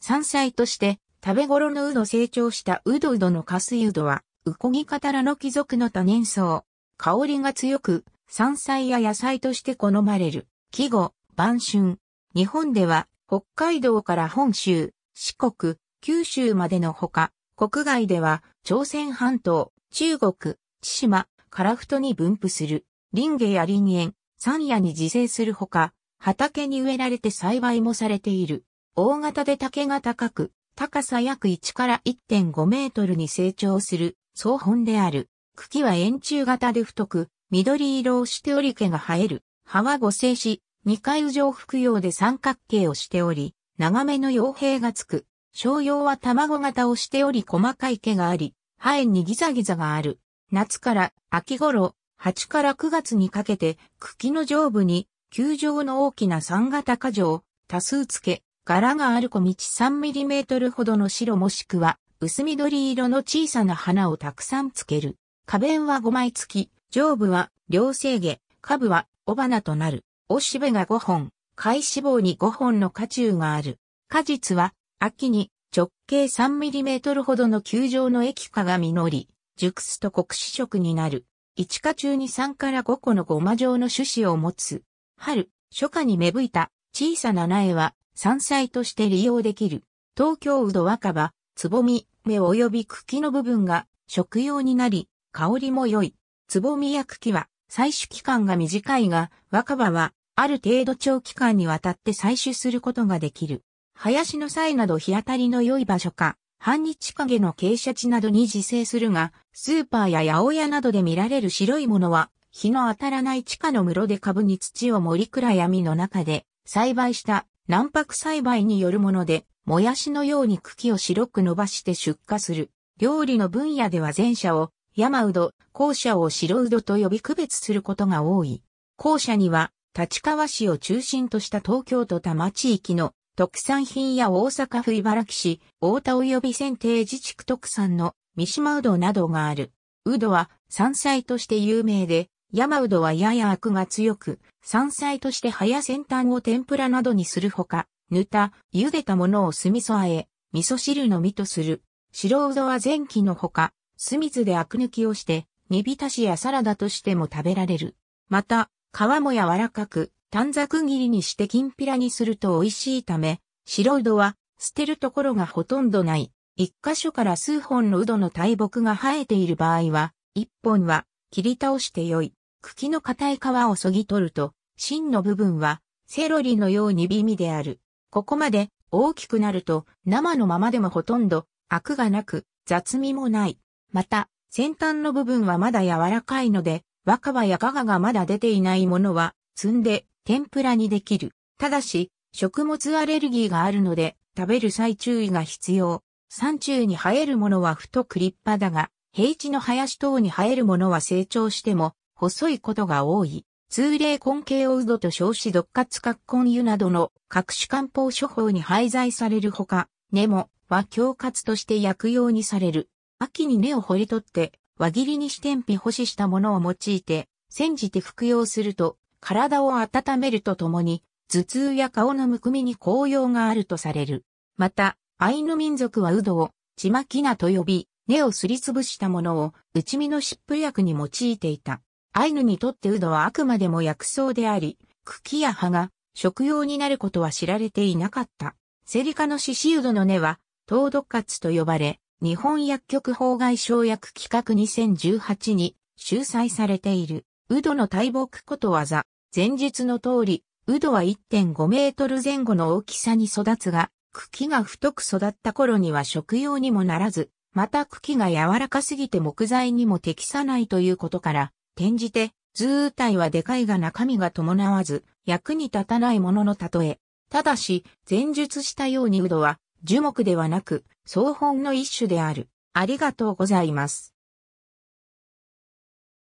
山菜として食べ頃のウド成長したウドウドのカスユドは、ウコギカタラの貴族の多年草。香りが強く、山菜や野菜として好まれる。季語、晩春。日本では、北海道から本州、四国、九州までのほか、国外では、朝鮮半島、中国、千島、樺太に分布する。林芸や林園、山野に自生するほか、畑に植えられて栽培もされている。大型で竹が高く、高さ約1から1.5メートルに成長する草本である。茎は円柱型で太く、緑色をしており毛が生える。葉は五性し、二回上服用で三角形をしており、長めの傭兵がつく。小用は卵型をしており細かい毛があり、肺にギザギザがある。夏から秋頃、8から9月にかけて茎の上部に球状の大きな三型果樹多数付け、柄がある小道 3mm ほどの白もしくは薄緑色の小さな花をたくさんつける。花弁は5枚付き、上部は両生下、下部は尾花となる。おしべが5本、貝脂肪に5本の花虫がある。果実は秋に直径 3mm ほどの球状の液化が実り、熟すと黒脂色になる。1花中に3から5個のゴマ状の種子を持つ。春、初夏に芽吹いた小さな苗は山菜として利用できる。東京うど若葉、つぼみ、芽及び茎の部分が食用になり、香りも良い。つぼみや茎は採取期間が短いが、若葉はある程度長期間にわたって採取することができる。林の際など日当たりの良い場所か、半日陰の傾斜地などに自生するが、スーパーや八百屋などで見られる白いものは、日の当たらない地下の室で株に土を盛り暗闇の中で栽培した卵白栽培によるもので、もやしのように茎を白く伸ばして出荷する。料理の分野では前者を山うど、後者を白うどと呼び区別することが多い。後者には、立川市を中心とした東京都多摩地域の特産品や大阪府茨城市、大田及び選定自治区特産の三島うどなどがある。うどは山菜として有名で、山うどはややアクが強く、山菜として葉や先端を天ぷらなどにするほか、ぬた、茹でたものを酢味噌あえ、味噌汁の実とする。白うどは前期のほか、酢水でアク抜きをして、煮浸しやサラダとしても食べられる。また、皮も柔らかく、短冊切りにしてきんぴらにすると美味しいため、白うどは捨てるところがほとんどない。一箇所から数本のうどの大木が生えている場合は、一本は切り倒してよい。茎の硬い皮をそぎ取ると、芯の部分はセロリのように微味である。ここまで大きくなると生のままでもほとんどアクがなく雑味もない。また、先端の部分はまだ柔らかいので、若葉やガガがまだ出ていないものは摘んで天ぷらにできる。ただし、食物アレルギーがあるので、食べる際注意が必要。山中に生えるものは太く立派だが、平地の林等に生えるものは成長しても、細いことが多い。通例根茎をうどと称し毒活核根湯などの各種漢方処方に廃材されるほか、根もは強活として薬用にされる。秋に根を掘り取って、輪切りにしてんぴ干ししたものを用いて、煎じて服用すると、体を温めるとともに、頭痛や顔のむくみに効用があるとされる。また、アイヌ民族はうどを、ちまきなと呼び、根をすりつぶしたものを、内身の湿布薬に用いていた。アイヌにとってウドはあくまでも薬草であり、茎や葉が食用になることは知られていなかった。セリカのシシウドの根は、糖毒活と呼ばれ、日本薬局法外省薬企画2018に収載されている。ウドの大木ことわざ。前述の通り、ウドは1.5メートル前後の大きさに育つが、茎が太く育った頃には食用にもならず、また茎が柔らかすぎて木材にも適さないということから、転じて、図体はでかいが中身が伴わず、役に立たないものの例え。ただし、前述したようにウドは、樹木ではなく、草本の一種である。ありがとうございます。